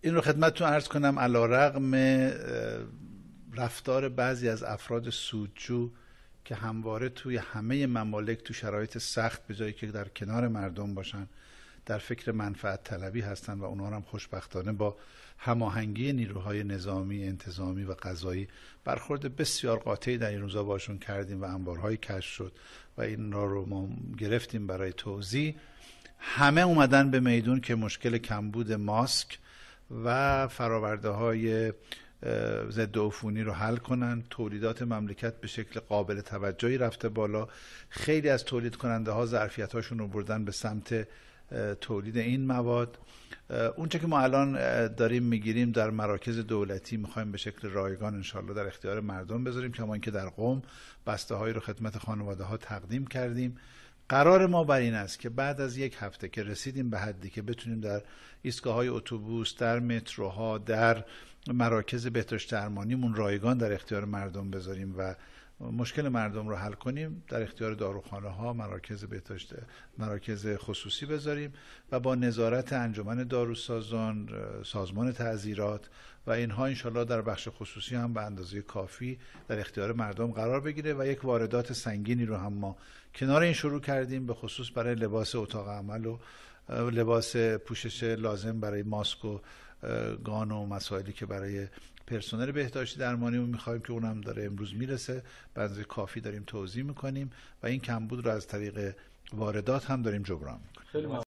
این رو خدمتتون ارز کنم علا رقم رفتار بعضی از افراد سودجو که همواره توی همه ممالک تو شرایط سخت به جایی که در کنار مردم باشن در فکر منفعت طلبی هستن و اونها هم خوشبختانه با هماهنگی نیروهای نظامی، انتظامی و قضایی برخورد بسیار قاطعی در این روزا باشون کردیم و انبارهای کش شد و این را رو ما گرفتیم برای توضیح همه اومدن به میدون که مشکل کمبود ماسک و فراورده های ضد عفونی رو حل کنن تولیدات مملکت به شکل قابل توجهی رفته بالا خیلی از تولید کننده ها ظرفیت هاشون رو بردن به سمت تولید این مواد اونچه که ما الان داریم میگیریم در مراکز دولتی میخوایم به شکل رایگان انشالله در اختیار مردم بذاریم کما اینکه در قوم بسته هایی رو خدمت خانواده ها تقدیم کردیم قرار ما بر این است که بعد از یک هفته که رسیدیم به حدی که بتونیم در ایستگاه های اتوبوس در متروها در مراکز بهداشت درمانیمون رایگان در اختیار مردم بذاریم و مشکل مردم رو حل کنیم در اختیار داروخانه ها مراکز بهداشت مراکز خصوصی بذاریم و با نظارت انجمن داروسازان سازمان تعذیرات و اینها انشالله در بخش خصوصی هم به اندازه کافی در اختیار مردم قرار بگیره و یک واردات سنگینی رو هم ما کنار این شروع کردیم به خصوص برای لباس اتاق عمل و لباس پوشش لازم برای ماسک و گان و مسائلی که برای پرسنل بهداشتی رو میخوایم که اونم داره امروز میرسه بنزه کافی داریم توضیح میکنیم و این کمبود رو از طریق واردات هم داریم جبران میکنیم